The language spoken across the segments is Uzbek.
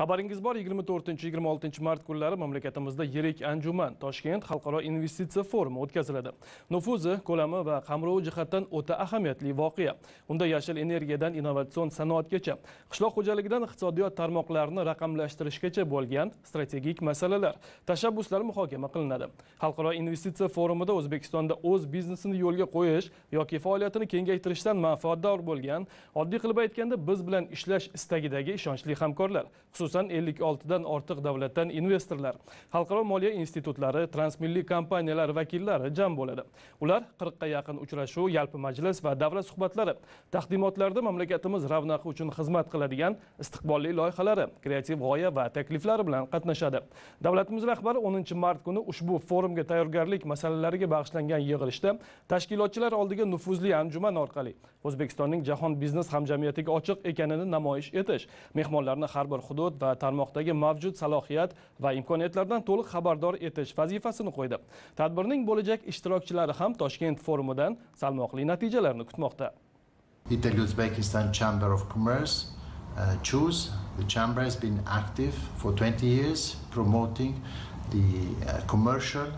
xabaringiz bor 24-26 mart kunlari mamlakatimizda yirik anjuman toshkent xalqaro investitsiya forumi o'tkaziladi nufuzi ko'lami va qamrovi jihatdan o'ta ahamiyatli voqea unda yashil energiyadan innovatsion sanoatgacha qishloq xo'jaligidan iqtisodiyot tarmoqlarini raqamlashtirishgacha bo'lgan strategik masalalar tashabbuslar muhokama qilinadi xalqaro investitsiya forumida o'zbekistonda o'z biznesini yo'lga qo'yish yoki faoliyatini kengaytirishdan manfaatdor bo'lgan oddiy qilib aytganda biz bilan ishlash istagidagi ishonchli hamkorlar xususan xususan 56 dan ortiq davlatdan investorlar xalqaro moliya institutlari transmilliy kompaniyalar vakillari jam bo'ladi ular 40 ga yaqin uchrashuv yalpi majlis va davra suhbatlari taqdimotlarda mamlakatimiz ravnaqi uchun xizmat qiladigan istiqbolli loyihalari kreativ g'oya va takliflari bilan qatnashadi davlatimiz rahbari 10 mart kuni ushbu forumga tayyorgarlik masalalariga bag'ishlangan yig'ilishda tashkilotchilar oldiga nufuzli anjuman orqali o'zbekistonning jahon biznes hamjamiyatiga ochiq ekanini namoyish etish mehmonlarni har bir hudud tashkilot va tarmoqdagi mavjud salohiyat va imkoniyatlardan to'liq xabardor etish vazifasini qo'ydi tadbirning bo'lajak ishtirokchilari ham toshkent forumidan salmoqli natijalarni kutmoqda italy uzbekistan chamber of commerce uh, choose the chamber has been active for 20 years promoting the uh, commercial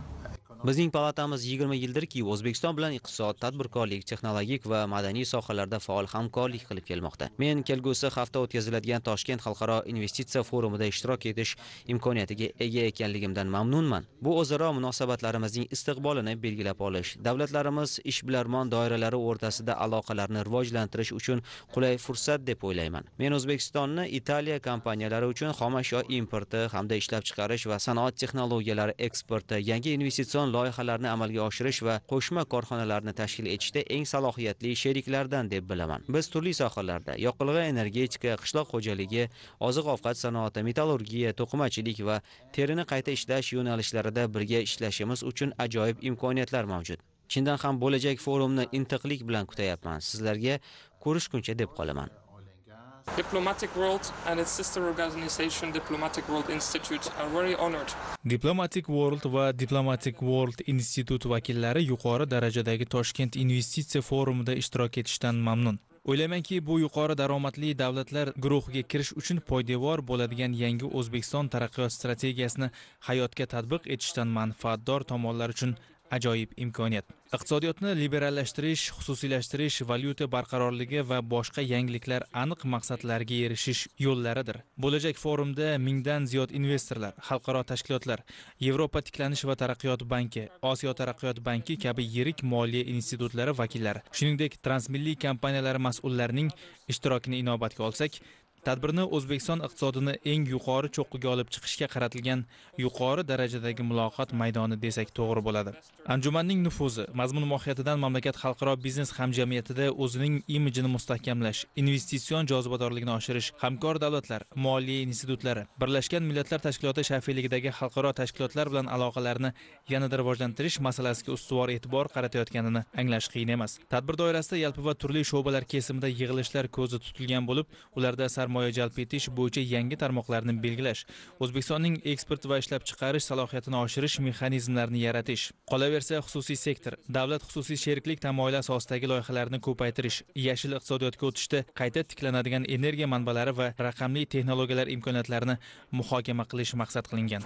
Bizning palatamiz 20 yildirki O'zbekiston bilan iqtisod, tadbirkorlik, texnologik va madaniy sohalarda faol hamkorlik qilib kelmoqda. Men kelgusi hafta o'tkaziladigan Toshkent xalqaro investitsiya forumida ishtirok etish imkoniyatiga ega ekanligimdan mamnunman. Bu o'zaro munosabatlarimizning istiqbolini belgilab olish, davlatlarimiz ishbilarmon doiralari o'rtasida aloqalarni rivojlantirish uchun qulay fursat deb o'ylayman. Men O'zbekistonni Italiya kompaniyalari uchun xomashyo importi hamda ishlab chiqarish va sanoat texnologiyalari eksporti, yangi investitsion loyihalarni amalga oshirish va qo'shma korxonalarni tashkil etishda eng salohiyatli sheriklardan deb bilaman biz turli sohalarda yoqilg'i energetika qishloq xo'jaligi oziq ovqat sanoati metallurgiya to'qimachilik va terini qayta ishlash yo'nalishlarida birga ishlashimiz uchun ajoyib imkoniyatlar mavjud chindan ham bo'lajak forumni intiqlik bilan kutayapman sizlarga ko'rishguncha deb qolaman Diplomatic World and its sister organization Diplomatic World Institute are very honored. Diplomatic World va Diplomatic World Institute vakillari yuqori darajadagi Toshkent investitsiya forumida ishtirok etishdan mamnun. O'ylaymanki, bu yuqori daromadli davlatlar guruhiga kirish uchun poydevor bo'ladigan yangi O'zbekiston taraqqiyot strategiyasini hayotga tatbiq etishdan manfaatdor tomonlar uchun ajoyib imkoniyat iqtisodiyotni liberallashtirish xususiylashtirish valyuta barqarorligi va boshqa yangiliklar aniq maqsadlarga erishish yo'llaridir bo'lajak forumda mingdan ziyod investorlar xalqaro tashkilotlar yevropa tiklanish va taraqqiyot banki osiyo taraqqiyot banki kabi yirik moliya institutlari vakillari shuningdek transmilliy kompaniyalar mas'ullarining ishtirokini inobatga olsak tadbirni o'zbekiston iqtisodini eng yuqori cho'qqiga olib chiqishga qaratilgan yuqori darajadagi muloqot maydoni desak to'g'ri bo'ladi anjumanning nufuzi mazmun mohiyatidan mamlakat xalqaro biznes hamjamiyatida o'zining imijini mustahkamlash investitsion jozibadorligini oshirish hamkor davlatlar moliya institutlari birlashgan millatlar tashkiloti shafiyligidagi xalqaro tashkilotlar bilan aloqalarni yanada rivojlantirish masalasiga ustuvor e'tibor qaratayotganini anglash qiyin emas tadbir doirasida yalpi va turli sho'balar kesimida yig'ilishlar ko'zda tutilgan bo'lib ularda sarmoya jalb etish bo'yicha yangi tarmoqlarni belgilash o'zbekistonning eksport va ishlab chiqarish salohiyatini oshirish mexanizmlarini yaratish qolaversa xususiy sektor davlat xususiy sheriklik tamoyili asosidagi loyihalarni ko'paytirish yashil iqtisodiyotga o'tishda qayta tiklanadigan energiya manbalari va raqamli texnologiyalar imkoniyatlarini muhokama qilish maqsad qilingan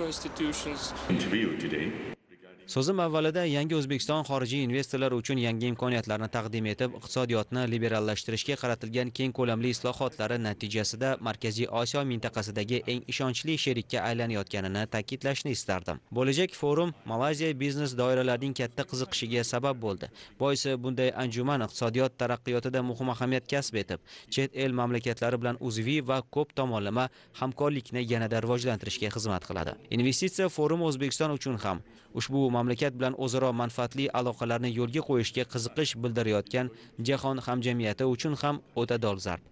so'zim avvalida yangi o'zbekiston xorijiy investorlar uchun yangi imkoniyatlarni taqdim etib iqtisodiyotni liberallashtirishga qaratilgan keng ko'lamli islohotlari natijasida markaziy osiyo mintaqasidagi eng ishonchli sherikka aylanayotganini ta'kidlashni istardim bo'lajak forum malayziya biznes doiralarining katta qiziqishiga sabab bo'ldi boisi bunday anjuman iqtisodiyot taraqqiyotida muhim ahamiyat kasb etib chet el mamlakatlari bilan uzviy va ko'p tomonlama hamkorlikni yanada rivojlantirishga xizmat qiladi investitsiya forumi o'zbekiston uchun ham ushbu mamlakat bilan o'zaro manfaatli aloqalarni yo'lga qo'yishga qiziqish bildirayotgan jahon hamjamiyati uchun ham o'ta dolzarb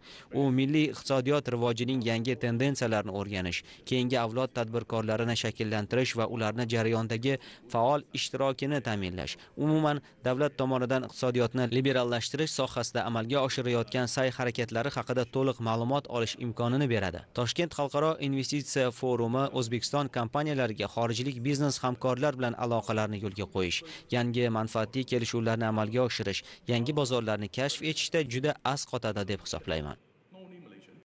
u milliy iqtisodiyot rivojining yangi tendensiyalarini o'rganish keyingi avlod tadbirkorlarini shakllantirish va ularni jarayondagi faol ishtirokini ta'minlash umuman davlat tomonidan iqtisodiyotni liberallashtirish sohasida amalga oshirayotgan sa'y harakatlari haqida to'liq ma'lumot olish imkonini beradi toshkent xalqaro investitsiya forumi o'zbekiston kompaniyalariga xorijlik biznes hamkorlar bilan aloqalar loyihalarni yo'lga qo'yish yangi manfaatli kelishuvlarni amalga oshirish yangi bozorlarni kashf etishda juda asqotadi deb hisoblayman